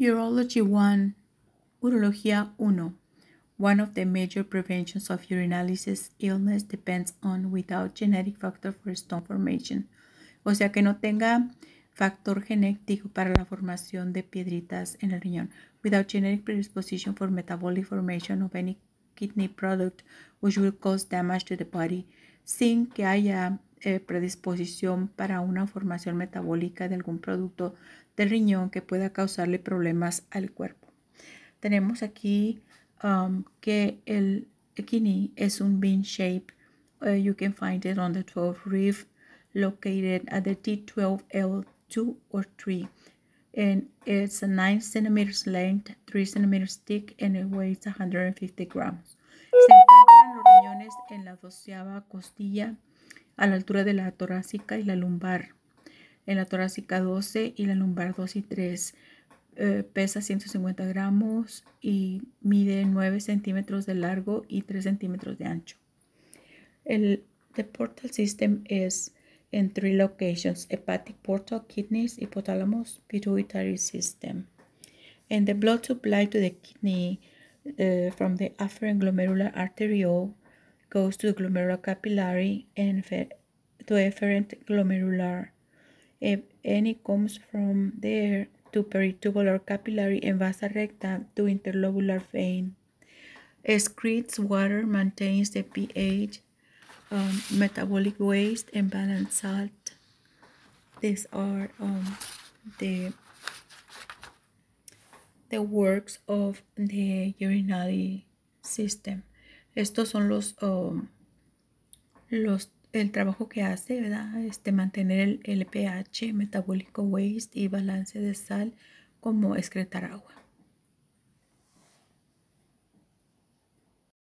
Urology 1, Urologia 1. One of the major preventions of urinalysis illness depends on without genetic factor for stone formation. O sea, que no tenga factor genético para la formación de piedritas en el riñón. Without genetic predisposition for metabolic formation of any kidney product which will cause damage to the body. Sin que haya Eh, predisposición para una formación metabólica de algún producto del riñón que pueda causarle problemas al cuerpo. Tenemos aquí um, que el kidney es un bean shape. Eh, you can find it on the 12th reef located at the T12L2 or 3. And it's 9 centimeters length, 3 centimeters thick, and it weighs 150 grams. Se los riñones en la costilla a la altura de la torácica y la lumbar. En la torácica 12 y la lumbar 2 y 3. Eh, pesa 150 gramos y mide 9 centímetros de largo y 3 centímetros de ancho. El portal system es en three locations, hepatic portal, kidneys, hypothalamus, pituitary system. And the blood supply to the kidney eh, from the afferent glomerular arteriole goes to the capillary and to efferent glomerular. If any comes from there to peritubular capillary and vasa recta to interlobular vein. Excretes water, maintains the pH, um, metabolic waste, and balanced salt. These are um, the the works of the urinary system. Estos son los, oh, los el trabajo que hace, ¿verdad? Este, mantener el, el pH metabólico waste y balance de sal como excretar agua.